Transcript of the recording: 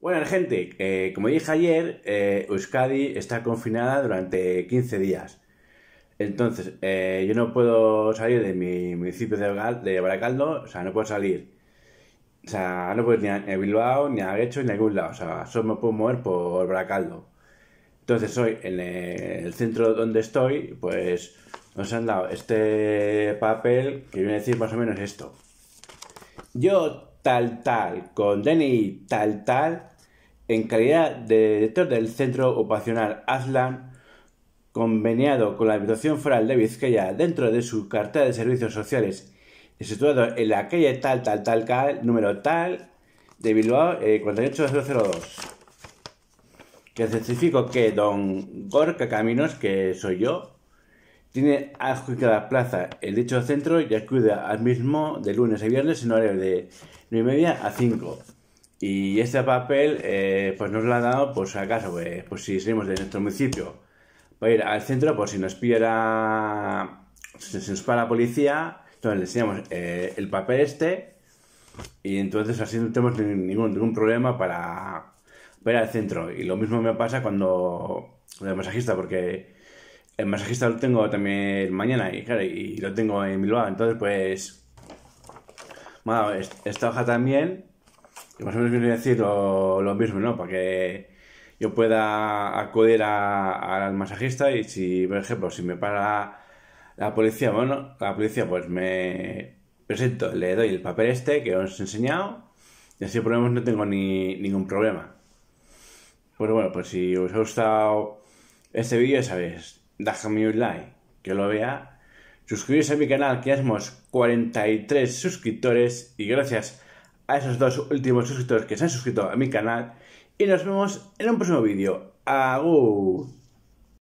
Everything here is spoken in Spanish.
Bueno, gente, eh, como dije ayer, eh, Euskadi está confinada durante 15 días. Entonces, eh, yo no puedo salir de mi municipio de, Baracaldo, o sea, no puedo salir. O sea, no puedo ir ni a, Bilbao, ni a Guecho, ni a ningún lado. O sea, solo me puedo mover por Baracaldo. Entonces, hoy, en el centro donde estoy, pues nos han dado este papel que viene a decir más o menos esto. Yo tal tal con Denis tal tal en calidad de director del Centro Ocupacional Azlan, conveniado con la habitación Foral de Vizcaya dentro de su cartera de servicios sociales situado en la calle tal tal tal tal, número tal, de Bilbao 48002. Eh, que certifico que don Gorka Caminos, que soy yo, tiene adjudicada plaza el dicho centro y acude al mismo de lunes a viernes en horario de 9 y media a 5. Y este papel eh, pues nos lo ha dado por si acaso, pues, pues, si salimos de nuestro municipio para ir al centro, por si nos pide nos para la policía, entonces le enseñamos eh, el papel este y entonces así no tenemos ningún, ningún problema para, ir al centro. Y lo mismo me pasa cuando, cuando el masajista, porque el masajista lo tengo también mañana y claro, y lo tengo en Bilbao. Entonces, pues. esta hoja también. Y más o menos a decir lo, mismo, ¿no? Para que yo pueda acudir al masajista y si, por ejemplo, si me para la policía, bueno, la policía pues me presento, le doy el papel este que os he enseñado y así por lo menos no tengo ni, ningún problema. Pues bueno, pues si os ha gustado este vídeo, ya sabéis, déjame un like, que lo vea, suscribirse a mi canal, que ya somos 43 suscriptores y gracias a esos dos últimos suscriptores que se han suscrito a mi canal y nos vemos en un próximo vídeo. ¡Agur!